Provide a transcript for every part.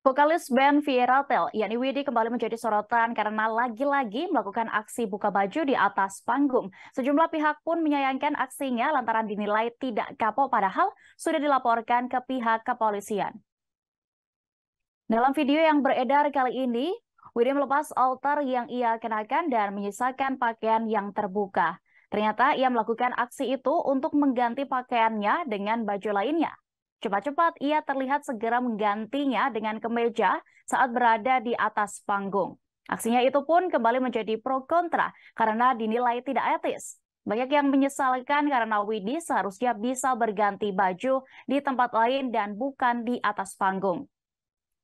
Vokalis band Fiera Tel, Yani Widi kembali menjadi sorotan karena lagi-lagi melakukan aksi buka baju di atas panggung. Sejumlah pihak pun menyayangkan aksinya lantaran dinilai tidak kapok padahal sudah dilaporkan ke pihak kepolisian. Dalam video yang beredar kali ini, Widi melepas altar yang ia kenakan dan menyisakan pakaian yang terbuka. Ternyata ia melakukan aksi itu untuk mengganti pakaiannya dengan baju lainnya. Cepat-cepat ia terlihat segera menggantinya dengan kemeja saat berada di atas panggung. Aksinya itu pun kembali menjadi pro kontra karena dinilai tidak etis. Banyak yang menyesalkan karena Widi seharusnya bisa berganti baju di tempat lain dan bukan di atas panggung.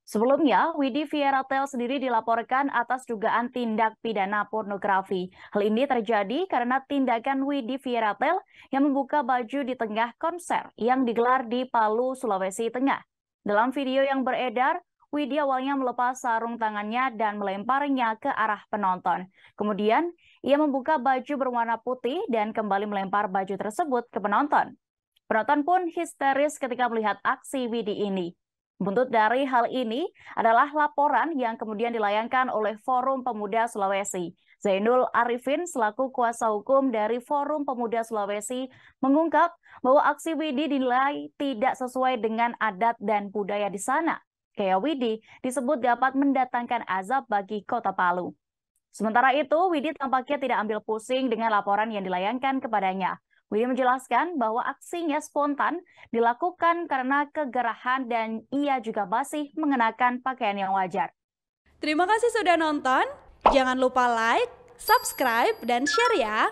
Sebelumnya, Widi Fieratel sendiri dilaporkan atas dugaan tindak pidana pornografi. Hal ini terjadi karena tindakan Widi Fieratel yang membuka baju di tengah konser yang digelar di Palu, Sulawesi Tengah. Dalam video yang beredar, Widi awalnya melepas sarung tangannya dan melemparnya ke arah penonton. Kemudian, ia membuka baju berwarna putih dan kembali melempar baju tersebut ke penonton. Penonton pun histeris ketika melihat aksi Widi ini. Buntut dari hal ini adalah laporan yang kemudian dilayangkan oleh Forum Pemuda Sulawesi. Zainul Arifin selaku kuasa hukum dari Forum Pemuda Sulawesi mengungkap bahwa aksi Widi dinilai tidak sesuai dengan adat dan budaya di sana. Kaya Widi disebut dapat mendatangkan azab bagi kota Palu. Sementara itu, Widi tampaknya tidak ambil pusing dengan laporan yang dilayangkan kepadanya. William menjelaskan bahwa aksinya spontan dilakukan karena kegerahan dan ia juga masih mengenakan pakaian yang wajar. Terima kasih sudah nonton. Jangan lupa like, subscribe, dan share ya.